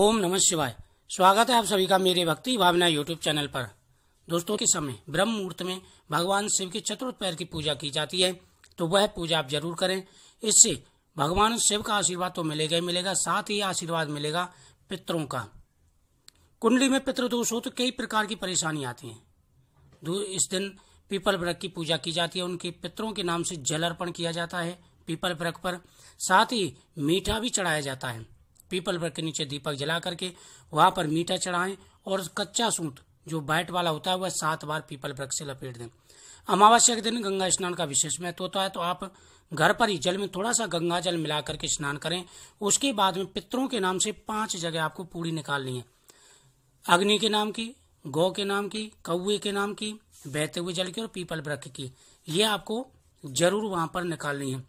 ओम नमः शिवाय स्वागत है आप सभी का मेरे भक्ति भावना यूट्यूब चैनल पर दोस्तों के समय ब्रह्म मुहूर्त में भगवान शिव के चतुर्थ पैर की पूजा की जाती है तो वह पूजा आप जरूर करें इससे भगवान शिव का आशीर्वाद तो मिलेगा ही मिलेगा साथ ही आशीर्वाद मिलेगा पितरों का कुंडली में पितृदोष हो तो कई प्रकार की परेशानी आती है इस दिन पीपल व्रक की पूजा की जाती है उनके पितरों के नाम से जल अर्पण किया जाता है पीपल वृक्ष पर साथ ही मीठा भी चढ़ाया जाता है पीपल पर के नीचे दीपक जला करके वहाँ पर मीठा चढ़ाएं और कच्चा सूत जो बैट वाला होता है वह सात बार पीपल वृक्ष से लपेट दें अमावस्या के दिन गंगा स्नान का विशेष महत्व होता है तो आप घर पर ही जल में थोड़ा सा गंगा जल मिला करके स्नान करें उसके बाद में पितरों के नाम से पांच जगह आपको पूरी निकालनी है अग्नि के नाम की गौ के नाम की कौए के नाम की बहते हुए जल की और पीपल वृक्ष की ये आपको जरूर वहां पर निकालनी है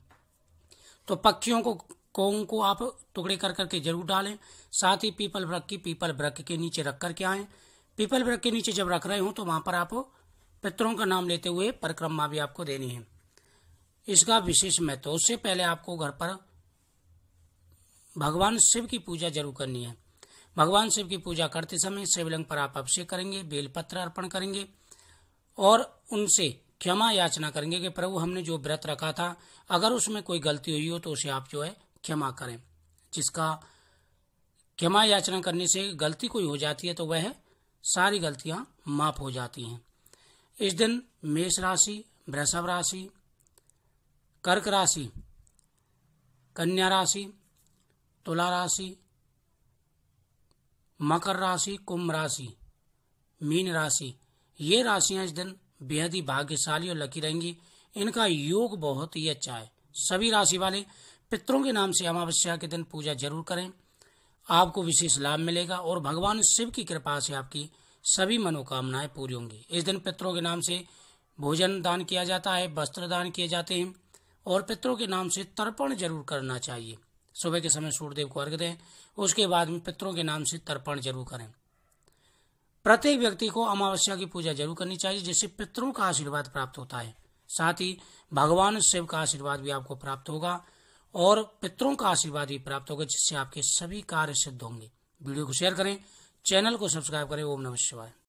तो पक्षियों को कोंग को आप टुकड़े कर करके जरूर डालें साथ ही पीपल वृक की पीपल वृक के नीचे रख करके आएँ पीपल वृक के नीचे जब रख रहे हो तो वहाँ पर आप पितरों का नाम लेते हुए परिक्रमा भी आपको देनी है इसका विशेष महत्व उससे पहले आपको घर पर भगवान शिव की पूजा जरूर करनी है भगवान शिव की पूजा करते समय शिवलिंग पर आप अभिषेक करेंगे बेलपत्र अर्पण करेंगे और उनसे क्षमा याचना करेंगे कि प्रभु हमने जो व्रत रखा था अगर उसमें कोई गलती हुई हो तो उसे आप जो है क्षमा करें जिसका क्षमा याचना करने से गलती कोई हो जाती है तो वह सारी गलतियां माफ हो जाती हैं इस दिन मेष राशि वृषभ राशि कर्क राशि कन्या राशि तुला राशि मकर राशि कुंभ राशि मीन राशि ये राशियां इस दिन बेहद ही भाग्यशाली और लकी रहेंगी इनका योग बहुत ही अच्छा है सभी राशि वाले पितरों के नाम से अमावस्या के दिन पूजा जरूर करें आपको विशेष लाभ मिलेगा और भगवान शिव की कृपा से आपकी सभी मनोकामनाएं पूरी होंगी इस दिन पितरों के नाम से भोजन दान किया जाता है वस्त्र दान किए जाते हैं और पितरों के नाम से तर्पण जरूर करना चाहिए सुबह के समय सूर्यदेव को अर्घ दें उसके बाद में पितरों के नाम से तर्पण जरूर करें प्रत्येक व्यक्ति को अमावस्या की पूजा जरूर करनी चाहिए जिससे पितरों का आशीर्वाद प्राप्त होता है साथ ही भगवान शिव का आशीर्वाद भी आपको प्राप्त होगा और पितरों का आशीर्वाद भी प्राप्त होगा जिससे आपके सभी कार्य सिद्ध होंगे वीडियो को शेयर करें चैनल को सब्सक्राइब करें ओम नमः शिवाय